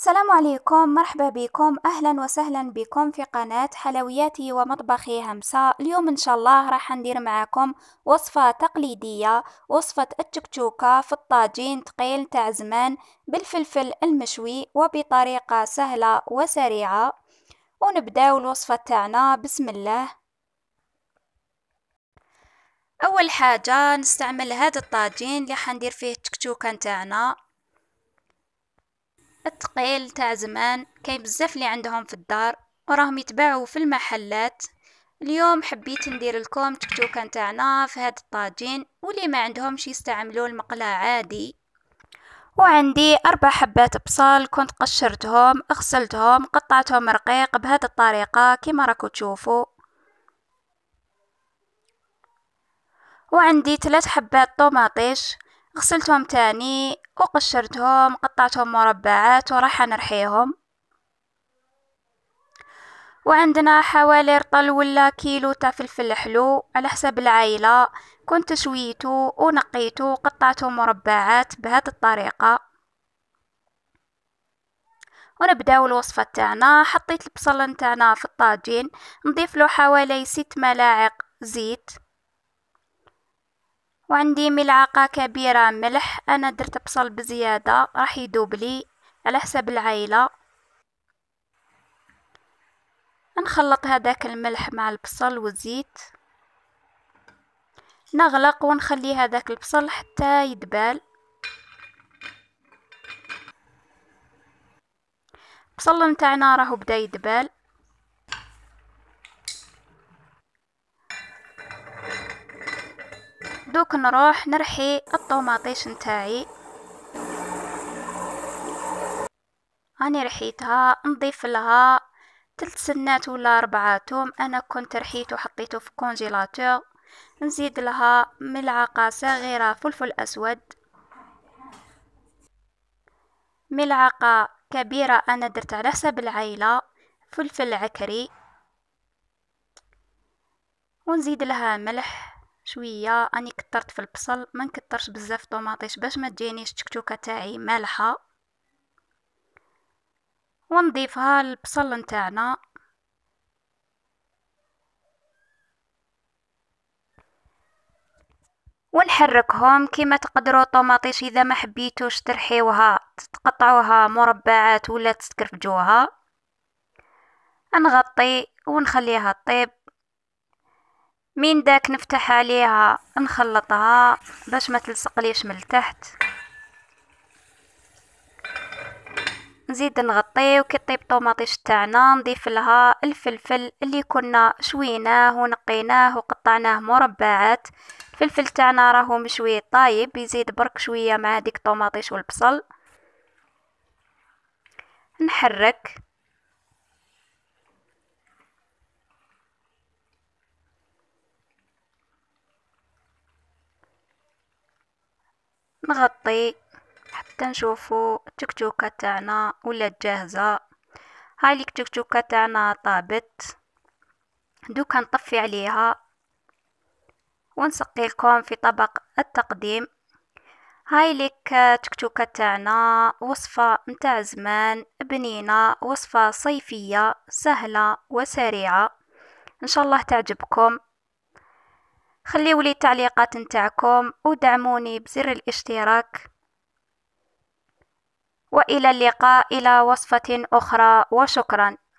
السلام عليكم مرحبا بكم اهلا وسهلا بكم في قناة حلوياتي ومطبخي همسة اليوم ان شاء الله راح ندير معاكم وصفة تقليدية وصفة التكتوكة في الطاجين تقيل تاع زمان بالفلفل المشوي وبطريقة سهلة وسريعة ونبدأ الوصفة تاعنا بسم الله اول حاجة نستعمل هذا الطاجين اللي حندير فيه التكتوكة تاعنا التقيل تاع زمان كاين بزاف اللي عندهم في الدار وراهم يتباعوا في المحلات اليوم حبيت ندير لكم تكتوكه تاعنا في هاد الطاجين واللي ما عندهمش يستعملوا المقلاة عادي وعندي أربع حبات بصل كنت قشرتهم غسلتهم قطعتهم رقيق بهذه الطريقة كما راكو تشوفوا وعندي ثلاث حبات طوماطيش غسلتهم تاني وقشرتهم قطعتهم مربعات وراح نرحيهم وعندنا حوالي رطل ولا كيلو تاع فلفل حلو على حسب العائلة كنت شويتو ونقيته وقطعته مربعات بهذه الطريقة ونبداو الوصفة تاعنا حطيت البصل تاعنا في الطاجين نضيف له حوالي ست ملاعق زيت وعندي ملعقة كبيرة ملح أنا درت بصل بزيادة راح يدوب لي على حسب العائلة نخلط هذاك الملح مع البصل والزيت نغلق ونخلي هذاك البصل حتى يدبال البصل نتاعنا راهو بدا يدبال دوك نروح نرحي الطوماطيش نتاعي هاني رحيتها نضيف لها تلت سنات ولا أربعة توم أنا كنت رحيته وحطيته في كونجيلاتور نزيد لها ملعقة صغيرة فلفل أسود ملعقة كبيرة أنا درت على حسب العيلة فلفل عكري ونزيد لها ملح شويه اني كثرت في البصل ما نكثرش بزاف طوماطيش باش ما تجينيش التكتوكه تاعي مالحه ونضيفها للبصل نتاعنا ونحركهم كما تقدروا طوماطيش اذا ما حبيتوش ترحيوها تقطعوها مربعات ولا تستكرفجوها نغطي ونخليها طيب من داك نفتح عليها نخلطها باش ما تلصق ليش من التحت نزيد نغطي وكي طيب طوماطيش تاعنا نضيف لها الفلفل اللي كنا شويناه ونقيناه وقطعناه مربعات الفلفل تاعنا راهو مشوي طايب يزيد برك شويه مع ديك طوماطيش والبصل نحرك نغطي حتى نشوفو التكتوكه تاعنا ولات جاهزه هاي التكتوكه تاعنا طابت دوكا نطفي عليها ونسقي لكم في طبق التقديم هاي لك تكتوكه تاعنا وصفه نتاع زمان بنينه وصفه صيفيه سهله وسريعه ان شاء الله تعجبكم خليوا لي تعليقات نتاعكم ودعموني بزر الاشتراك والى اللقاء الى وصفه اخرى وشكرا